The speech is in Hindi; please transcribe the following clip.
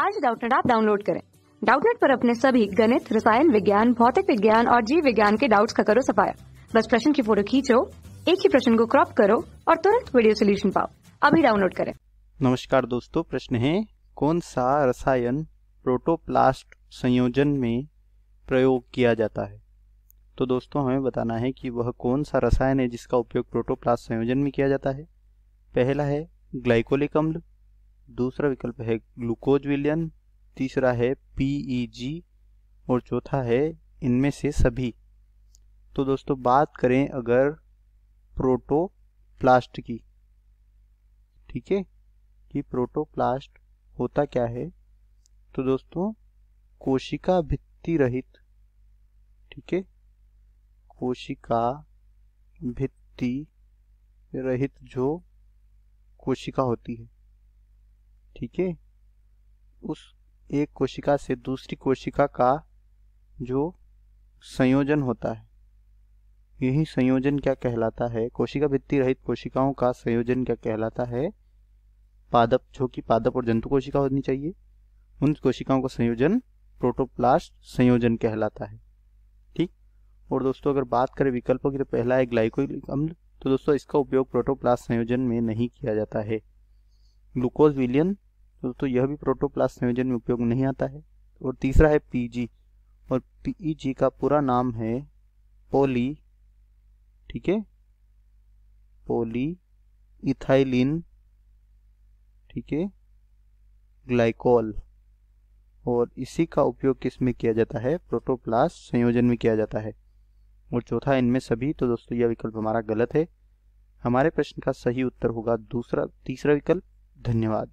आज डाउटनेट आप डाउनलोड करें डाउटनेट पर अपने सभी गणित रसायन विज्ञान भौतिक विज्ञान और जीव विज्ञान के डाउट्स का करो सफाया बस प्रश्न की फोटो खींचो एक ही प्रश्न को क्रॉप करो और तुरंत वीडियो सोल्यूशन पाओ अभी डाउनलोड करें नमस्कार दोस्तों प्रश्न है कौन सा रसायन प्रोटोप्लास्ट संयोजन में प्रयोग किया जाता है तो दोस्तों हमें बताना है कि वह कौन सा रसायन है जिसका उपयोग प्रोटोप्लास्ट संयोजन में किया जाता है पहला है ग्लाइकोलिक अम्ल दूसरा विकल्प है ग्लूकोज विलयन तीसरा है पीईजी और चौथा है इनमें से सभी तो दोस्तों बात करें अगर प्रोटोप्लास्ट की ठीक है कि प्रोटोप्लास्ट होता क्या है तो दोस्तों कोशिका भित्ति रहित ठीक है कोशिका भित्ति रहित जो कोशिका होती है ठीक है उस एक कोशिका से दूसरी कोशिका का जो संयोजन होता है यही संयोजन क्या कहलाता है कोशिका भित्ति रहित कोशिकाओं का संयोजन क्या कहलाता है पादप जो कि पादप और जंतु कोशिका होनी चाहिए उन कोशिकाओं का संयोजन प्रोटोप्लास्ट संयोजन कहलाता है ठीक और दोस्तों अगर बात करें विकल्पों की तो पहला है ग्लाइकोलिक अम्ल तो दोस्तों इसका उपयोग प्रोटोप्लास्ट संयोजन में नहीं किया जाता है ग्लूकोज विलियन दोस्तों तो यह भी प्रोटोप्लास्ट संयोजन में उपयोग नहीं आता है और तीसरा है पीजी और पीईजी का पूरा नाम है पोली ठीक है पोली इथाइलिन ठीक है ग्लाइकोल और इसी का उपयोग किस में किया जाता है प्रोटोप्लास्ट संयोजन में किया जाता है और चौथा इनमें सभी तो दोस्तों यह विकल्प हमारा गलत है हमारे प्रश्न का सही उत्तर होगा दूसरा तीसरा विकल्प धन्यवाद